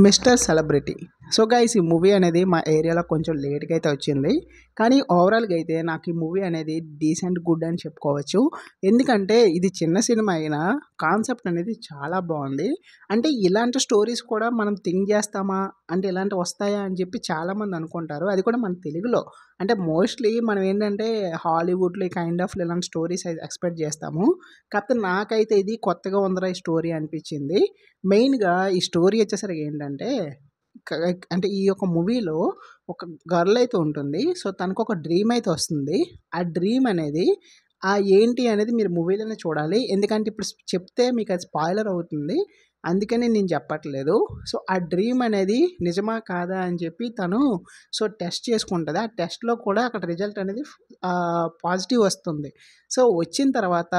Mr. Celebrity so guys ఈ movie అనేది మా ఏరియాలో కొంచెం లేట్గా అయితే వచ్చింది కానీ ఓవరాల్గా అయితే నాకు ఈ మూవీ అనేది డీసెంట్ గుడ్ అని చెప్పుకోవచ్చు ఎందుకంటే ఇది చిన్న సినిమా అయినా కాన్సెప్ట్ అనేది చాలా బాగుంది అంటే ఇలాంటి స్టోరీస్ కూడా మనం థింక్ చేస్తామా అంటే ఇలాంటివి వస్తాయా అని చెప్పి చాలామంది అనుకుంటారు అది కూడా మన తెలుగులో అంటే మోస్ట్లీ మనం ఏంటంటే హాలీవుడ్లో ఈ కైండ్ ఆఫ్ ఇలాంటి స్టోరీస్ అయితే ఎక్స్పెక్ట్ చేస్తాము కాకపోతే నాకైతే ఇది కొత్తగా ఉందరా ఈ స్టోరీ అనిపించింది మెయిన్గా ఈ స్టోరీ వచ్చేసరికి ఏంటంటే అంటే ఈ యొక్క మూవీలో ఒక గర్ల్ అయితే ఉంటుంది సో తనకు ఒక డ్రీమ్ అయితే వస్తుంది ఆ డ్రీమ్ అనేది ఆ ఏంటి అనేది మీరు మూవీలోనే చూడాలి ఎందుకంటే ఇప్పుడు చెప్తే మీకు అది స్పాయిలర్ అవుతుంది అందుకని నేను చెప్పట్లేదు సో ఆ డ్రీమ్ అనేది నిజమా కాదా అని చెప్పి తను సో టెస్ట్ చేసుకుంటుంది ఆ టెస్ట్లో కూడా అక్కడ రిజల్ట్ అనేది పాజిటివ్ వస్తుంది సో వచ్చిన తర్వాత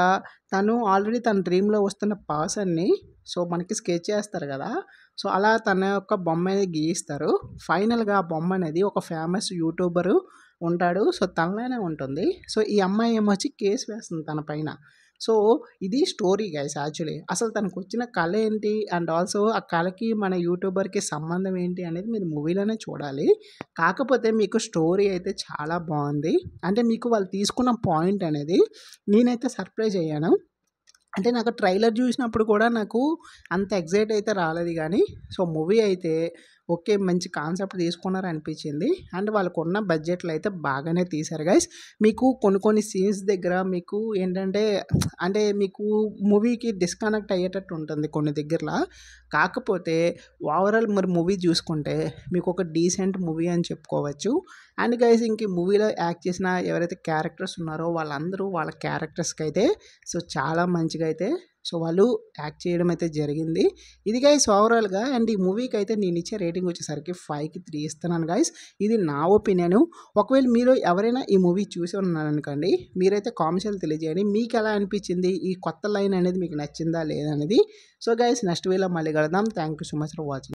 తను ఆల్రెడీ తన డ్రీమ్లో వస్తున్న పాస్ అన్ని సో మనకి స్కెచ్ చేస్తారు కదా సో అలా తన యొక్క బొమ్మ అనేది గీయిస్తారు ఫైనల్గా ఆ బొమ్మ అనేది ఒక ఫేమస్ యూట్యూబరు ఉంటాడు సో తనలోనే ఉంటుంది సో ఈ అమ్మాయి ఏమొచ్చి కేసు వేస్తుంది తన పైన సో ఇది స్టోరీ గైస్ యాక్చువల్లీ అసలు తనకు వచ్చిన కళ ఏంటి అండ్ ఆల్సో ఆ కళకి మన యూట్యూబర్కి సంబంధం ఏంటి అనేది మీరు మూవీలోనే చూడాలి కాకపోతే మీకు స్టోరీ అయితే చాలా బాగుంది అంటే మీకు వాళ్ళు తీసుకున్న పాయింట్ అనేది నేనైతే సర్ప్రైజ్ అయ్యాను అంటే నాకు ట్రైలర్ చూసినప్పుడు కూడా నాకు అంత ఎగ్జైట్ అయితే రాలేదు కానీ సో మూవీ అయితే ఓకే మంచి కాన్సెప్ట్ తీసుకున్నారు అనిపించింది అండ్ వాళ్ళకున్న బడ్జెట్లు అయితే బాగానే తీశారు గైస్ మీకు కొన్ని కొన్ని సీన్స్ దగ్గర మీకు ఏంటంటే అంటే మీకు మూవీకి డిస్కనెక్ట్ అయ్యేటట్టు ఉంటుంది కొన్ని దగ్గరలో కాకపోతే ఓవరాల్ మరి మూవీ చూసుకుంటే మీకు ఒక డీసెంట్ మూవీ అని చెప్పుకోవచ్చు అండ్ గైస్ ఇంక మూవీలో యాక్ట్ చేసిన ఎవరైతే క్యారెక్టర్స్ ఉన్నారో వాళ్ళందరూ వాళ్ళ క్యారెక్టర్స్కి అయితే సో చాలా మంచిగా అయితే సో వాళ్ళు యాక్ట్ చేయడం అయితే జరిగింది ఇది గైస్ ఓవరాల్గా అండ్ ఈ మూవీకి అయితే నేను ఇచ్చే రేటింగ్ వచ్చేసరికి ఫైవ్కి త్రీ ఇస్తున్నాను గైస్ ఇది నా ఒపీనియను ఒకవేళ మీరు ఎవరైనా ఈ మూవీ చూసి ఉన్నారనుకోండి మీరైతే కామెంట్స్ తెలియజేయండి మీకు ఎలా అనిపించింది ఈ కొత్త లైన్ అనేది మీకు నచ్చిందా లేదనేది సో గైస్ నెక్స్ట్ వీలో మళ్ళీ కడదాం thank you so much for watching